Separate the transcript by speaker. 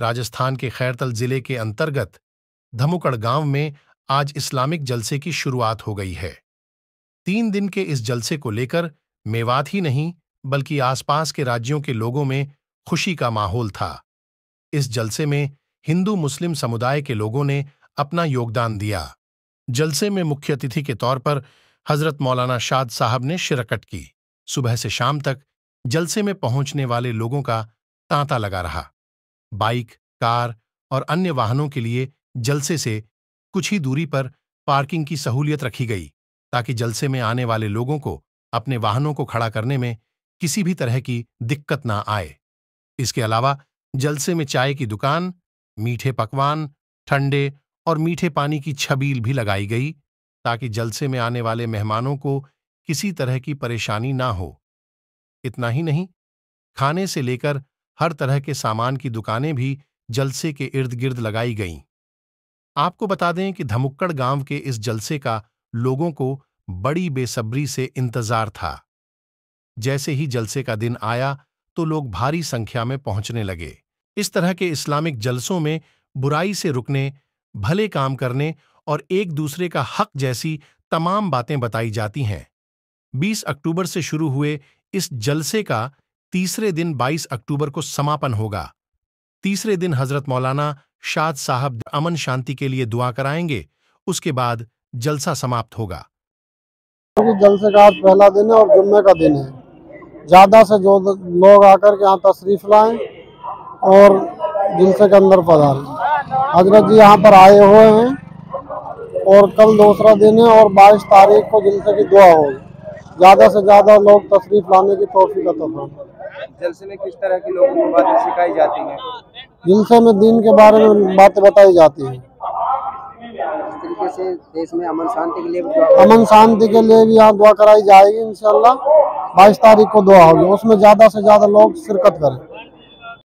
Speaker 1: राजस्थान के खैरतल जिले के अंतर्गत धमुकड़ गांव में आज इस्लामिक जलसे की शुरुआत हो गई है तीन दिन के इस जलसे को लेकर मेवात ही नहीं बल्कि आसपास के राज्यों के लोगों में खुशी का माहौल था इस जलसे में हिंदू मुस्लिम समुदाय के लोगों ने अपना योगदान दिया जलसे में मुख्य अतिथि के तौर पर हजरत मौलाना शाद साहब ने शिरकत की सुबह से शाम तक जलसे में पहुंचने वाले लोगों का तांता लगा रहा बाइक कार और अन्य वाहनों के लिए जलसे से कुछ ही दूरी पर पार्किंग की सहूलियत रखी गई ताकि जलसे में आने वाले लोगों को अपने वाहनों को खड़ा करने में किसी भी तरह की दिक्कत ना आए इसके अलावा जलसे में चाय की दुकान मीठे पकवान ठंडे और मीठे पानी की छबील भी लगाई गई ताकि जलसे में आने वाले मेहमानों को किसी तरह की परेशानी ना हो इतना ही नहीं खाने से लेकर हर तरह के सामान की दुकानें भी जलसे के इर्द गिर्द लगाई गईं आपको बता दें कि धमुक्कड़ गांव के इस जलसे का लोगों को बड़ी बेसब्री से इंतजार था जैसे ही जलसे का दिन आया तो लोग भारी संख्या में पहुंचने लगे इस तरह के इस्लामिक जलसों में बुराई से रुकने भले काम करने और एक दूसरे का हक जैसी तमाम बातें बताई जाती हैं 20 अक्टूबर से शुरू हुए इस जलसे का तीसरे दिन 22 अक्टूबर को समापन होगा तीसरे दिन हजरत मौलाना शाद साहब अमन शांति के लिए दुआ कराएंगे उसके बाद जलसा समाप्त होगा
Speaker 2: तो जलसे का पहला दिन है और जुम्मे का दिन है ज़्यादा से जो लोग आकर के यहाँ तशरीफ लाएं और जलसे के अंदर पधारें हजरत जी यहाँ पर आए हुए हैं और कल दूसरा दिन है और 22 तारीख को जलसे की दुआ होगी ज़्यादा से ज़्यादा लोग तशरीफ लाने की तोफी का तोहफा जलसे में किस तरह की लोगों को बातें सिखाई जाती हैं जलसे में दीन के बारे में बातें बताई जाती हैं इस तरीके से देश में अमन शांति के लिए अमन शांति के लिए भी यहाँ दुआ कराई जाएगी इनशाला बाईस तारीख को दुआ होगी उसमें ज़्यादा से ज़्यादा लोग शिरकत करें